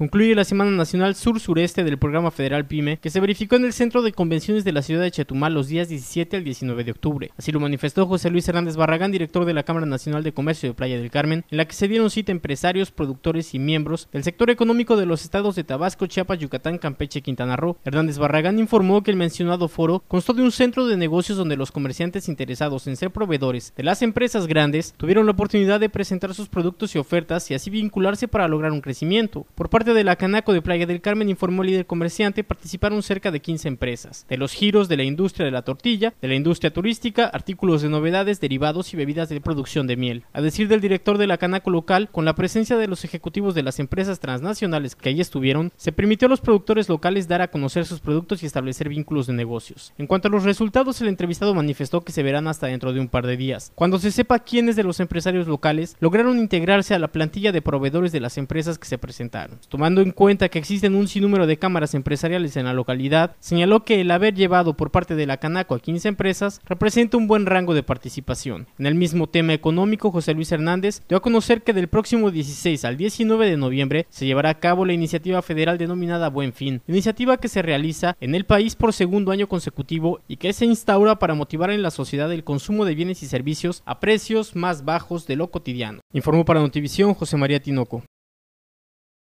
Concluye la Semana Nacional Sur-Sureste del Programa Federal PYME, que se verificó en el Centro de Convenciones de la ciudad de Chetumal los días 17 al 19 de octubre. Así lo manifestó José Luis Hernández Barragán, director de la Cámara Nacional de Comercio de Playa del Carmen, en la que se dieron cita empresarios, productores y miembros del sector económico de los estados de Tabasco, Chiapas, Yucatán, Campeche y Quintana Roo. Hernández Barragán informó que el mencionado foro constó de un centro de negocios donde los comerciantes interesados en ser proveedores de las empresas grandes tuvieron la oportunidad de presentar sus productos y ofertas y así vincularse para lograr un crecimiento. Por parte de la Canaco de Playa del Carmen, informó el líder comerciante, participaron cerca de 15 empresas, de los giros de la industria de la tortilla, de la industria turística, artículos de novedades, derivados y bebidas de producción de miel. A decir del director de la Canaco local, con la presencia de los ejecutivos de las empresas transnacionales que allí estuvieron, se permitió a los productores locales dar a conocer sus productos y establecer vínculos de negocios. En cuanto a los resultados, el entrevistado manifestó que se verán hasta dentro de un par de días, cuando se sepa quiénes de los empresarios locales lograron integrarse a la plantilla de proveedores de las empresas que se presentaron tomando en cuenta que existen un sinnúmero de cámaras empresariales en la localidad, señaló que el haber llevado por parte de la Canaco a 15 empresas representa un buen rango de participación. En el mismo tema económico, José Luis Hernández dio a conocer que del próximo 16 al 19 de noviembre se llevará a cabo la iniciativa federal denominada Buen Fin, iniciativa que se realiza en el país por segundo año consecutivo y que se instaura para motivar en la sociedad el consumo de bienes y servicios a precios más bajos de lo cotidiano. Informó para Notivisión José María Tinoco.